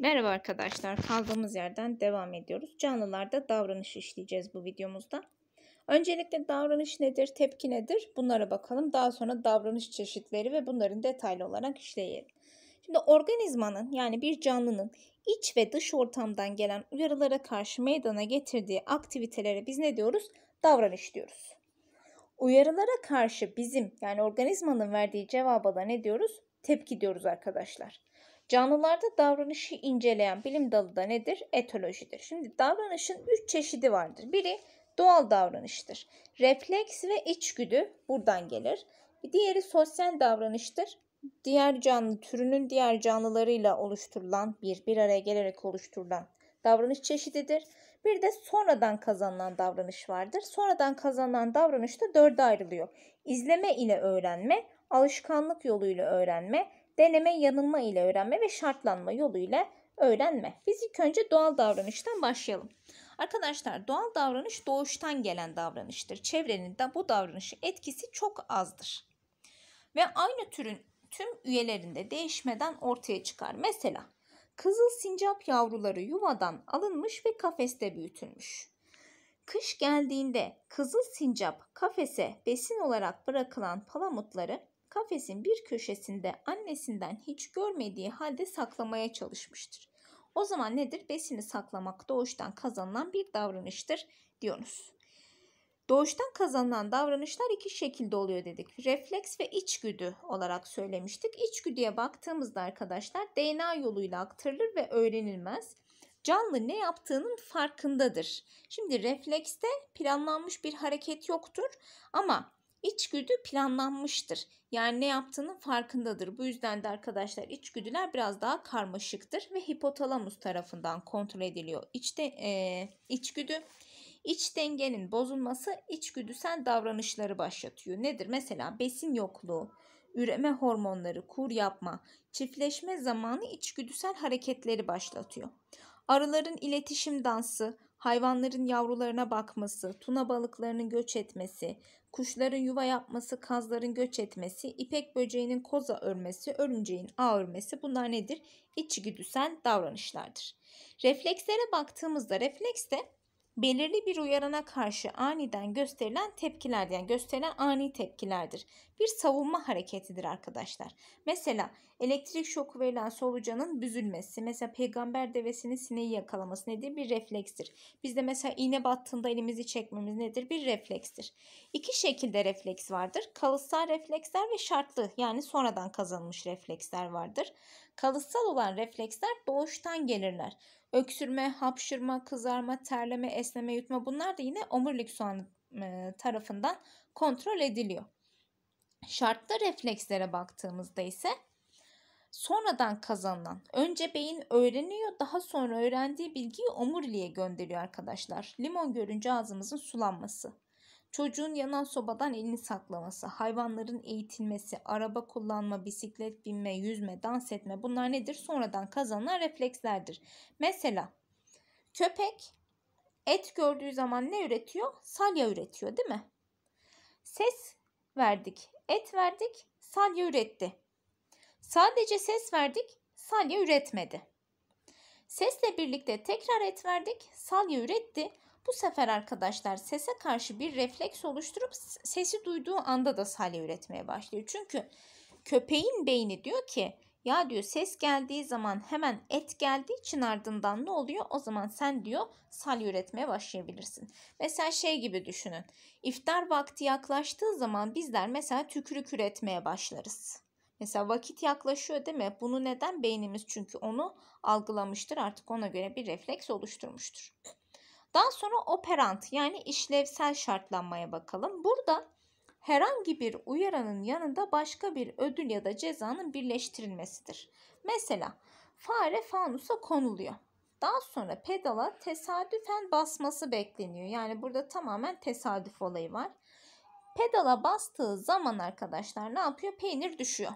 Merhaba arkadaşlar, kaldığımız yerden devam ediyoruz. Canlılarda davranış işleyeceğiz bu videomuzda. Öncelikle davranış nedir, tepki nedir bunlara bakalım. Daha sonra davranış çeşitleri ve bunların detaylı olarak işleyelim. Şimdi organizmanın yani bir canlının iç ve dış ortamdan gelen uyarılara karşı meydana getirdiği aktivitelere biz ne diyoruz? Davranış diyoruz. Uyarılara karşı bizim yani organizmanın verdiği cevaba da ne diyoruz? Tepki diyoruz arkadaşlar. Canlılarda davranışı inceleyen bilim dalı da nedir? Etolojidir. Şimdi davranışın üç çeşidi vardır. Biri doğal davranıştır. Refleks ve içgüdü buradan gelir. Bir diğeri sosyal davranıştır. Diğer canlı türünün diğer canlılarıyla oluşturulan bir bir araya gelerek oluşturulan davranış çeşididir. Bir de sonradan kazanılan davranış vardır. Sonradan kazanılan davranış da dörde ayrılıyor. İzleme ile öğrenme, alışkanlık yoluyla öğrenme, deneme yanılma ile öğrenme ve şartlanma yoluyla öğrenme. Biz ilk önce doğal davranıştan başlayalım. Arkadaşlar doğal davranış doğuştan gelen davranıştır. Çevrenin de bu davranışı etkisi çok azdır. Ve aynı türün tüm üyelerinde değişmeden ortaya çıkar. Mesela kızıl sincap yavruları yuvadan alınmış ve kafeste büyütülmüş. Kış geldiğinde kızıl sincap kafese besin olarak bırakılan palamutları kafesin bir köşesinde annesinden hiç görmediği halde saklamaya çalışmıştır. O zaman nedir? Besini saklamak doğuştan kazanılan bir davranıştır diyoruz. Doğuştan kazanılan davranışlar iki şekilde oluyor dedik. Refleks ve içgüdü olarak söylemiştik. İçgüdüye baktığımızda arkadaşlar DNA yoluyla aktarılır ve öğrenilmez. Canlı ne yaptığının farkındadır. Şimdi reflekste planlanmış bir hareket yoktur ama İçgüdü planlanmıştır. Yani ne yaptığının farkındadır. Bu yüzden de arkadaşlar içgüdüler biraz daha karmaşıktır ve hipotalamus tarafından kontrol ediliyor. İçte e, içgüdü iç dengenin bozulması içgüdüsel davranışları başlatıyor. Nedir? Mesela besin yokluğu, üreme hormonları, kur yapma, çiftleşme zamanı içgüdüsel hareketleri başlatıyor. Arıların iletişim dansı, hayvanların yavrularına bakması, tuna balıklarının göç etmesi, kuşların yuva yapması, kazların göç etmesi, ipek böceğinin koza örmesi, örümceğin ağ örmesi bunlar nedir? İçgüdüsel davranışlardır. Reflekslere baktığımızda refleks de belirli bir uyarana karşı aniden gösterilen tepkiler yani gösterilen ani tepkilerdir. Bir savunma hareketidir arkadaşlar. Mesela elektrik şoku verilen solucanın büzülmesi, mesela peygamber devesinin sineği yakalaması nedir? Bir reflekstir. Bizde mesela iğne battığında elimizi çekmemiz nedir? Bir reflekstir. İki şekilde refleks vardır. Kalıtsal refleksler ve şartlı yani sonradan kazanılmış refleksler vardır. Kalıtsal olan refleksler doğuştan gelirler. Öksürme, hapşırma, kızarma, terleme, esneme, yutma bunlar da yine omurilik soğanı e, tarafından kontrol ediliyor. Şartlı reflekslere baktığımızda ise sonradan kazanılan. Önce beyin öğreniyor daha sonra öğrendiği bilgiyi omuriliğe gönderiyor arkadaşlar. Limon görünce ağzımızın sulanması. Çocuğun yanan sobadan elini saklaması, hayvanların eğitilmesi, araba kullanma, bisiklet binme, yüzme, dans etme bunlar nedir? Sonradan kazanılan reflekslerdir. Mesela köpek et gördüğü zaman ne üretiyor? Salya üretiyor değil mi? Ses verdik, et verdik, salya üretti. Sadece ses verdik, salya üretmedi. Sesle birlikte tekrar et verdik, salya üretti bu sefer arkadaşlar sese karşı bir refleks oluşturup sesi duyduğu anda da salya üretmeye başlıyor. Çünkü köpeğin beyni diyor ki ya diyor ses geldiği zaman hemen et geldiği için ardından ne oluyor? O zaman sen diyor salya üretmeye başlayabilirsin. Mesela şey gibi düşünün. İftar vakti yaklaştığı zaman bizler mesela tükürük üretmeye başlarız. Mesela vakit yaklaşıyor değil mi? Bunu neden? Beynimiz çünkü onu algılamıştır artık ona göre bir refleks oluşturmuştur. Daha sonra operant yani işlevsel şartlanmaya bakalım. Burada herhangi bir uyaranın yanında başka bir ödül ya da cezanın birleştirilmesidir. Mesela fare fanusa konuluyor. Daha sonra pedala tesadüfen basması bekleniyor. Yani burada tamamen tesadüf olayı var. Pedala bastığı zaman arkadaşlar ne yapıyor? Peynir düşüyor.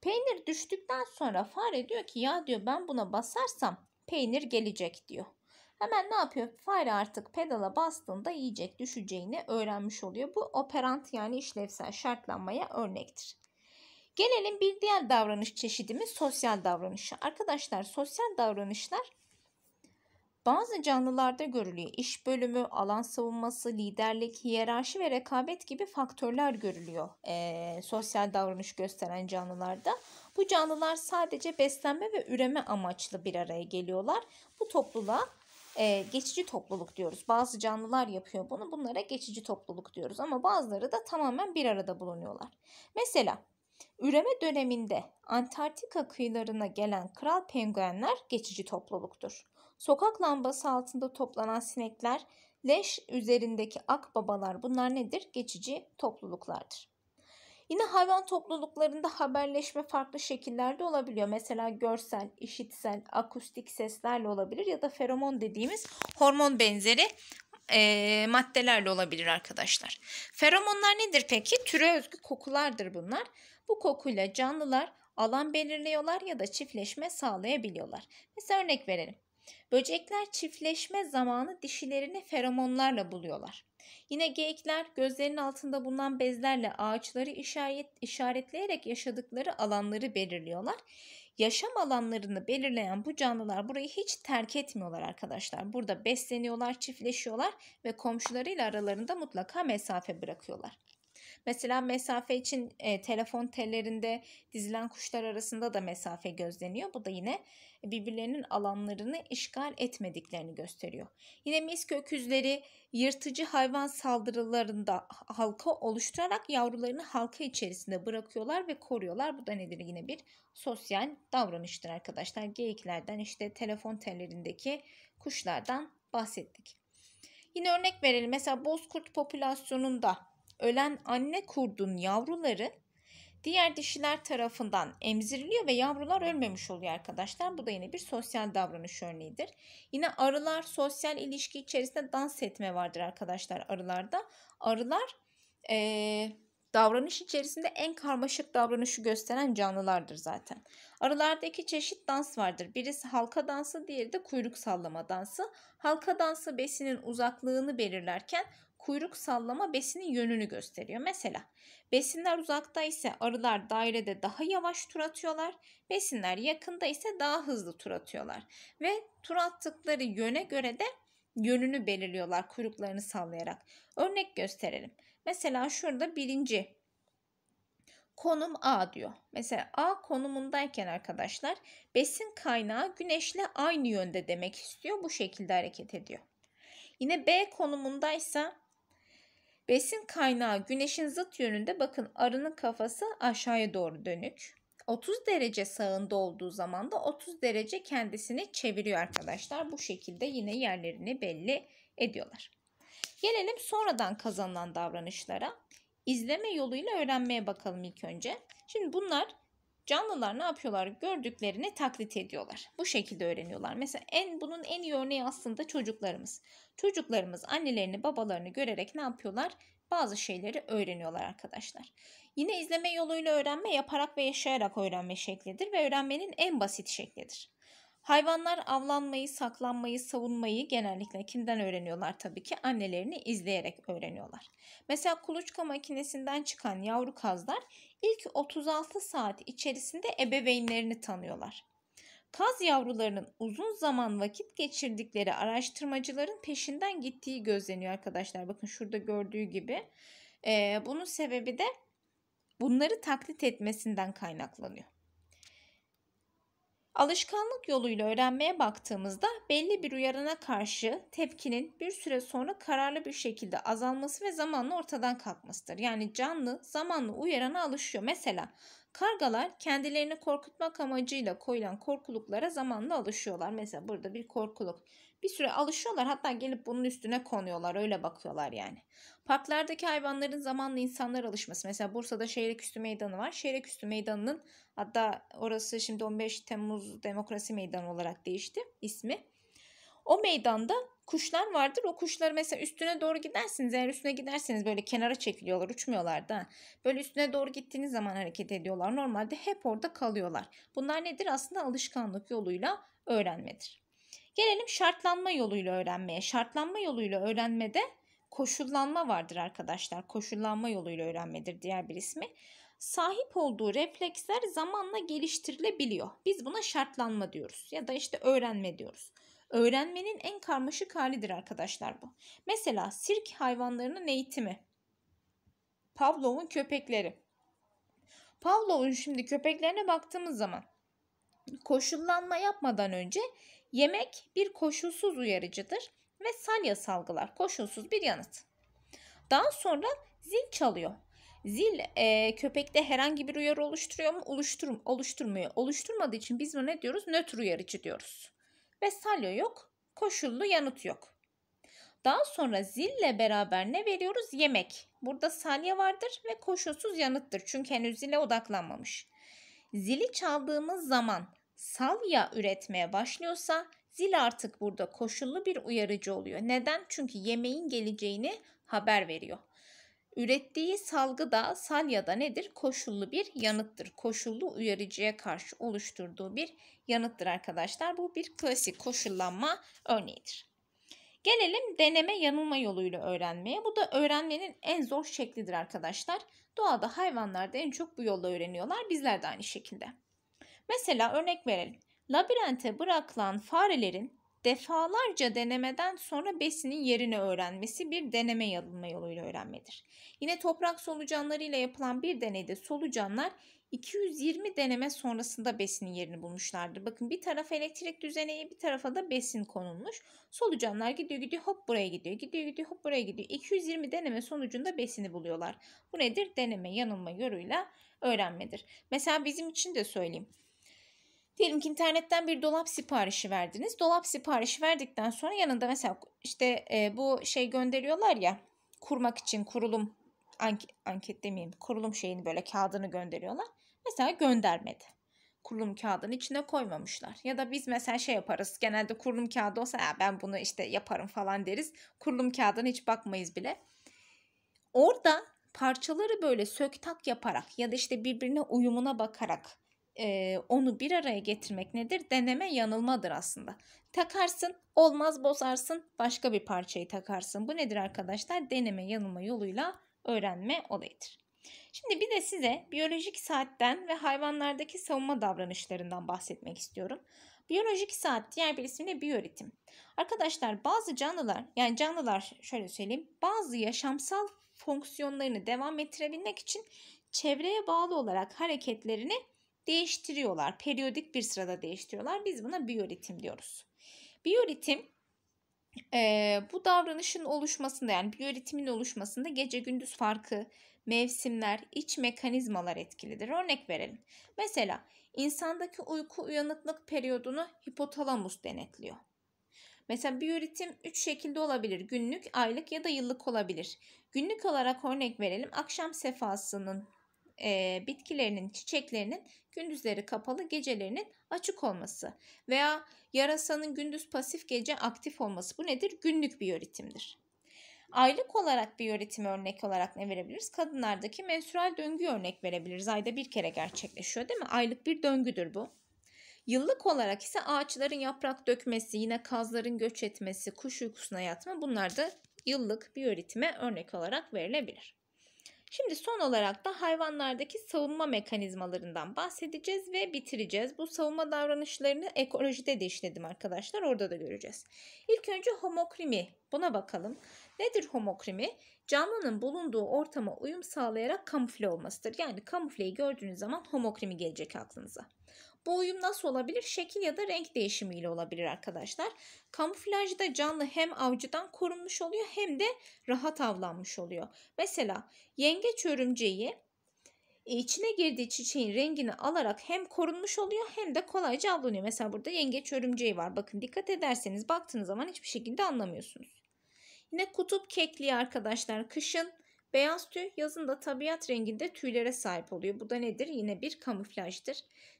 Peynir düştükten sonra fare diyor ki ya diyor ben buna basarsam peynir gelecek diyor. Hemen ne yapıyor? Fire artık pedala bastığında yiyecek düşeceğini öğrenmiş oluyor. Bu operant yani işlevsel şartlanmaya örnektir. Gelelim bir diğer davranış çeşidimiz sosyal davranışı. Arkadaşlar sosyal davranışlar bazı canlılarda görülüyor. İş bölümü, alan savunması, liderlik, hiyerarşi ve rekabet gibi faktörler görülüyor e, sosyal davranış gösteren canlılarda. Bu canlılar sadece beslenme ve üreme amaçlı bir araya geliyorlar. Bu topluluğa e, geçici topluluk diyoruz. Bazı canlılar yapıyor bunu. Bunlara geçici topluluk diyoruz ama bazıları da tamamen bir arada bulunuyorlar. Mesela üreme döneminde Antarktika kıyılarına gelen kral penguenler geçici topluluktur. Sokak lambası altında toplanan sinekler, leş üzerindeki akbabalar bunlar nedir? Geçici topluluklardır. Yine hayvan topluluklarında haberleşme farklı şekillerde olabiliyor. Mesela görsel, işitsel, akustik seslerle olabilir ya da feromon dediğimiz hormon benzeri e, maddelerle olabilir arkadaşlar. Feromonlar nedir peki? Türe özgü kokulardır bunlar. Bu kokuyla canlılar alan belirliyorlar ya da çiftleşme sağlayabiliyorlar. Mesela örnek verelim. Böcekler çiftleşme zamanı dişilerini feromonlarla buluyorlar. Yine geyikler gözlerinin altında bulunan bezlerle ağaçları işaret, işaretleyerek yaşadıkları alanları belirliyorlar. Yaşam alanlarını belirleyen bu canlılar burayı hiç terk etmiyorlar arkadaşlar. Burada besleniyorlar, çiftleşiyorlar ve komşularıyla aralarında mutlaka mesafe bırakıyorlar. Mesela mesafe için e, telefon tellerinde dizilen kuşlar arasında da mesafe gözleniyor. Bu da yine birbirlerinin alanlarını işgal etmediklerini gösteriyor. Yine misk öküzleri yırtıcı hayvan saldırılarında halka oluşturarak yavrularını halka içerisinde bırakıyorlar ve koruyorlar. Bu da nedir? Yine bir sosyal davranıştır arkadaşlar. Geyiklerden işte telefon tellerindeki kuşlardan bahsettik. Yine örnek verelim. Mesela bozkurt popülasyonunda ölen anne kurdun yavruları diğer dişiler tarafından emziriliyor ve yavrular ölmemiş oluyor arkadaşlar. Bu da yine bir sosyal davranış örneğidir. Yine arılar sosyal ilişki içerisinde dans etme vardır arkadaşlar arılarda. Arılar ee, davranış içerisinde en karmaşık davranışı gösteren canlılardır zaten. Arılardaki çeşit dans vardır. Birisi halka dansı, diğeri de kuyruk sallama dansı. Halka dansı besinin uzaklığını belirlerken kuyruk sallama besinin yönünü gösteriyor. Mesela besinler uzakta ise arılar dairede daha yavaş tur atıyorlar. Besinler yakında ise daha hızlı tur atıyorlar. Ve tur attıkları yöne göre de yönünü belirliyorlar kuyruklarını sallayarak. Örnek gösterelim. Mesela şurada birinci konum A diyor. Mesela A konumundayken arkadaşlar besin kaynağı güneşle aynı yönde demek istiyor. Bu şekilde hareket ediyor. Yine B konumundaysa Besin kaynağı güneşin zıt yönünde bakın arının kafası aşağıya doğru dönük. 30 derece sağında olduğu zaman da 30 derece kendisini çeviriyor arkadaşlar. Bu şekilde yine yerlerini belli ediyorlar. Gelelim sonradan kazanılan davranışlara. İzleme yoluyla öğrenmeye bakalım ilk önce. Şimdi bunlar Canlılar ne yapıyorlar? Gördüklerini taklit ediyorlar. Bu şekilde öğreniyorlar. Mesela en bunun en iyi örneği aslında çocuklarımız. Çocuklarımız annelerini, babalarını görerek ne yapıyorlar? Bazı şeyleri öğreniyorlar arkadaşlar. Yine izleme yoluyla öğrenme yaparak ve yaşayarak öğrenme şeklidir ve öğrenmenin en basit şeklidir. Hayvanlar avlanmayı, saklanmayı, savunmayı genellikle kimden öğreniyorlar tabii ki? Annelerini izleyerek öğreniyorlar. Mesela kuluçka makinesinden çıkan yavru kazlar ilk 36 saat içerisinde ebeveynlerini tanıyorlar. Kaz yavrularının uzun zaman vakit geçirdikleri araştırmacıların peşinden gittiği gözleniyor arkadaşlar. Bakın şurada gördüğü gibi. Ee, bunun sebebi de bunları taklit etmesinden kaynaklanıyor. Alışkanlık yoluyla öğrenmeye baktığımızda belli bir uyarana karşı tepkinin bir süre sonra kararlı bir şekilde azalması ve zamanla ortadan kalkmasıdır. Yani canlı zamanlı uyarana alışıyor. Mesela kargalar kendilerini korkutmak amacıyla koyulan korkuluklara zamanla alışıyorlar. Mesela burada bir korkuluk. Bir süre alışıyorlar hatta gelip bunun üstüne konuyorlar öyle bakıyorlar yani. Parklardaki hayvanların zamanla insanlar alışması. Mesela Bursa'da Şehreküstü Meydanı var. Şehreküstü Meydanı'nın hatta orası şimdi 15 Temmuz Demokrasi Meydanı olarak değişti ismi. O meydanda kuşlar vardır. O kuşlar mesela üstüne doğru gidersiniz. Eğer üstüne giderseniz böyle kenara çekiliyorlar. Uçmuyorlar da. Böyle üstüne doğru gittiğiniz zaman hareket ediyorlar. Normalde hep orada kalıyorlar. Bunlar nedir? Aslında alışkanlık yoluyla öğrenmedir. Gelelim şartlanma yoluyla öğrenmeye. Şartlanma yoluyla öğrenmede koşullanma vardır arkadaşlar. Koşullanma yoluyla öğrenmedir diğer bir ismi. Sahip olduğu refleksler zamanla geliştirilebiliyor. Biz buna şartlanma diyoruz ya da işte öğrenme diyoruz. Öğrenmenin en karmaşık halidir arkadaşlar bu. Mesela sirk hayvanlarının eğitimi. Pavlov'un köpekleri. Pavlov'un şimdi köpeklerine baktığımız zaman koşullanma yapmadan önce yemek bir koşulsuz uyarıcıdır ve salya salgılar. Koşulsuz bir yanıt. Daha sonra zil çalıyor. Zil e, köpekte herhangi bir uyarı oluşturuyor mu? Oluştur, oluşturmuyor. Oluşturmadığı için biz buna ne diyoruz? Nötr uyarıcı diyoruz. Ve salyo yok, koşullu yanıt yok. Daha sonra zille beraber ne veriyoruz? Yemek. Burada salya vardır ve koşulsuz yanıttır. Çünkü henüz zile odaklanmamış. Zili çaldığımız zaman salya üretmeye başlıyorsa zil artık burada koşullu bir uyarıcı oluyor. Neden? Çünkü yemeğin geleceğini haber veriyor. Ürettiği salgı da salya da nedir? Koşullu bir yanıttır. Koşullu uyarıcıya karşı oluşturduğu bir yanıttır arkadaşlar. Bu bir klasik koşullanma örneğidir. Gelelim deneme yanılma yoluyla öğrenmeye. Bu da öğrenmenin en zor şeklidir arkadaşlar. Doğada hayvanlar da en çok bu yolla öğreniyorlar. Bizler de aynı şekilde. Mesela örnek verelim. Labirente bırakılan farelerin defalarca denemeden sonra besinin yerini öğrenmesi bir deneme yanılma yoluyla öğrenmedir. Yine toprak solucanlarıyla yapılan bir deneyde solucanlar 220 deneme sonrasında besinin yerini bulmuşlardır. Bakın bir tarafa elektrik düzeneği bir tarafa da besin konulmuş. Solucanlar gidiyor gidiyor hop buraya gidiyor gidiyor gidiyor hop buraya gidiyor. 220 deneme sonucunda besini buluyorlar. Bu nedir? Deneme yanılma yoluyla öğrenmedir. Mesela bizim için de söyleyeyim. Diyelim ki internetten bir dolap siparişi verdiniz. Dolap siparişi verdikten sonra yanında mesela işte e, bu şey gönderiyorlar ya kurmak için kurulum anket, anket demeyeyim kurulum şeyini böyle kağıdını gönderiyorlar. Mesela göndermedi. Kurulum kağıdını içine koymamışlar. Ya da biz mesela şey yaparız. Genelde kurulum kağıdı olsa ya ben bunu işte yaparım falan deriz. Kurulum kağıdına hiç bakmayız bile. Orada parçaları böyle söktak yaparak ya da işte birbirine uyumuna bakarak e, onu bir araya getirmek nedir? Deneme yanılmadır aslında. Takarsın, olmaz bozarsın, başka bir parçayı takarsın. Bu nedir arkadaşlar? Deneme yanılma yoluyla öğrenme olayıdır. Şimdi bir de size biyolojik saatten ve hayvanlardaki savunma davranışlarından bahsetmek istiyorum. Biyolojik saat diğer bir ismiyle biyoritim. Arkadaşlar bazı canlılar yani canlılar şöyle söyleyeyim bazı yaşamsal fonksiyonlarını devam ettirebilmek için çevreye bağlı olarak hareketlerini değiştiriyorlar. Periyodik bir sırada değiştiriyorlar. Biz buna biyoritim diyoruz. Biyoritim e, bu davranışın oluşmasında yani biyoritimin oluşmasında gece gündüz farkı, mevsimler, iç mekanizmalar etkilidir. Örnek verelim. Mesela insandaki uyku uyanıklık periyodunu hipotalamus denetliyor. Mesela biyoritim 3 şekilde olabilir. Günlük, aylık ya da yıllık olabilir. Günlük olarak örnek verelim. Akşam sefasının e, bitkilerinin çiçeklerinin gündüzleri kapalı gecelerinin açık olması veya yarasanın gündüz pasif gece aktif olması bu nedir? Günlük biyoritimdir. Aylık olarak biyoritimi örnek olarak ne verebiliriz? Kadınlardaki menstrual döngü örnek verebiliriz. Ayda bir kere gerçekleşiyor değil mi? Aylık bir döngüdür bu. Yıllık olarak ise ağaçların yaprak dökmesi, yine kazların göç etmesi, kuş uykusuna yatma bunlar da yıllık biyoritime örnek olarak verilebilir. Şimdi son olarak da hayvanlardaki savunma mekanizmalarından bahsedeceğiz ve bitireceğiz. Bu savunma davranışlarını ekolojide de işledim arkadaşlar. Orada da göreceğiz. İlk önce homokrimi. Buna bakalım. Nedir homokrimi? Canlının bulunduğu ortama uyum sağlayarak kamufle olmasıdır. Yani kamufleyi gördüğünüz zaman homokrimi gelecek aklınıza. Bu uyum nasıl olabilir? Şekil ya da renk değişimiyle olabilir arkadaşlar. Kamuflajda canlı hem avcıdan korunmuş oluyor hem de rahat avlanmış oluyor. Mesela yengeç örümceği e, içine girdiği çiçeğin rengini alarak hem korunmuş oluyor hem de kolayca avlanıyor. Mesela burada yengeç örümceği var. Bakın dikkat ederseniz baktığınız zaman hiçbir şekilde anlamıyorsunuz. Yine kutup kekliği arkadaşlar kışın beyaz tüy yazın da tabiat renginde tüylere sahip oluyor. Bu da nedir? Yine bir kamuflajdır.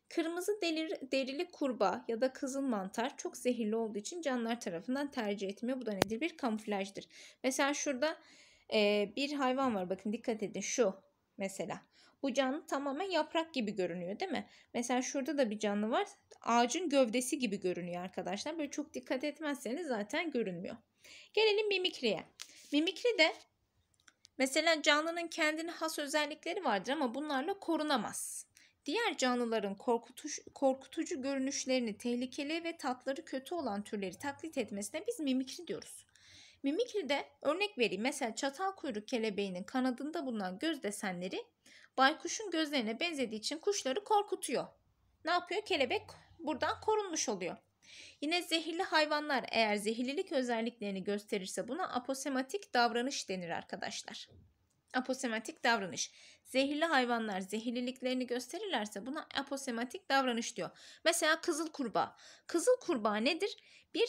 Kırmızı delir, derili kurbağa ya da kızıl mantar çok zehirli olduğu için canlılar tarafından tercih etmiyor. Bu da nedir? Bir kamuflajdır. Mesela şurada e, bir hayvan var. Bakın dikkat edin şu mesela. Bu canlı tamamen yaprak gibi görünüyor değil mi? Mesela şurada da bir canlı var. Ağacın gövdesi gibi görünüyor arkadaşlar. Böyle çok dikkat etmezseniz zaten görünmüyor. Gelelim mimikriye. Mimikri de mesela canlının kendine has özellikleri vardır ama bunlarla korunamaz. Diğer canlıların korkutuş, korkutucu görünüşlerini, tehlikeli ve tatları kötü olan türleri taklit etmesine biz mimikri diyoruz. Mimikri de örnek vereyim mesela çatal kuyruk kelebeğinin kanadında bulunan göz desenleri baykuşun gözlerine benzediği için kuşları korkutuyor. Ne yapıyor? Kelebek buradan korunmuş oluyor. Yine zehirli hayvanlar eğer zehirlilik özelliklerini gösterirse buna aposematik davranış denir arkadaşlar aposematik davranış. Zehirli hayvanlar zehirliliklerini gösterirlerse buna aposematik davranış diyor. Mesela kızıl kurbağa. Kızıl kurbağa nedir? Bir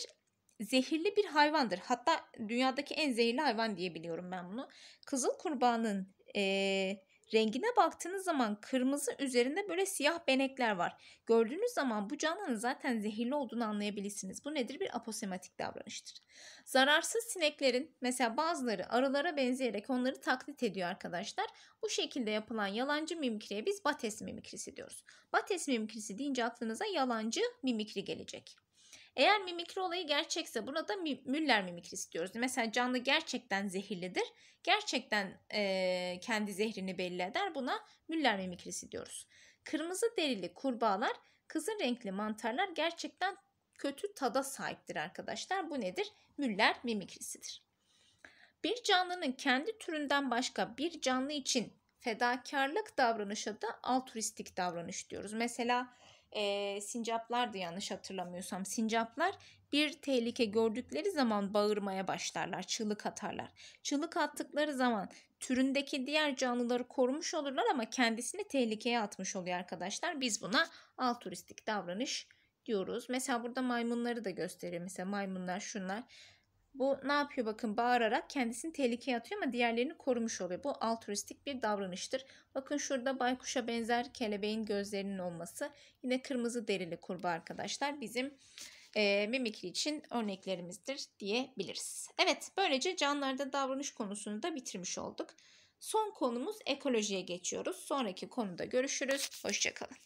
zehirli bir hayvandır. Hatta dünyadaki en zehirli hayvan diyebiliyorum ben bunu. Kızıl kurbağanın e, Rengine baktığınız zaman kırmızı üzerinde böyle siyah benekler var. Gördüğünüz zaman bu canlının zaten zehirli olduğunu anlayabilirsiniz. Bu nedir? Bir aposematik davranıştır. Zararsız sineklerin mesela bazıları arılara benzeyerek onları taklit ediyor arkadaşlar. Bu şekilde yapılan yalancı mimikriye biz bates mimikrisi diyoruz. Bates mimikrisi deyince aklınıza yalancı mimikri gelecek. Eğer mimikri olayı gerçekse buna da Müller mimikrisi diyoruz. Mesela canlı gerçekten zehirlidir. Gerçekten e, kendi zehrini belli eder. Buna Müller mimikrisi diyoruz. Kırmızı derili kurbağalar, kızıl renkli mantarlar gerçekten kötü tada sahiptir arkadaşlar. Bu nedir? Müller mimikrisidir. Bir canlının kendi türünden başka bir canlı için fedakarlık davranışa da altruistik davranış diyoruz. Mesela e, sincaplardı yanlış hatırlamıyorsam sincaplar bir tehlike gördükleri zaman bağırmaya başlarlar, çığlık atarlar. Çığlık attıkları zaman türündeki diğer canlıları korumuş olurlar ama kendisini tehlikeye atmış oluyor arkadaşlar. Biz buna altruistik davranış diyoruz. Mesela burada maymunları da gösteriyor. Mesela maymunlar şunlar bu ne yapıyor bakın bağırarak kendisini tehlikeye atıyor ama diğerlerini korumuş oluyor. Bu altruistik bir davranıştır. Bakın şurada baykuşa benzer kelebeğin gözlerinin olması. Yine kırmızı derili kurbağa arkadaşlar bizim e, mimikri için örneklerimizdir diyebiliriz. Evet böylece canlılarda davranış konusunu da bitirmiş olduk. Son konumuz ekolojiye geçiyoruz. Sonraki konuda görüşürüz. Hoşçakalın.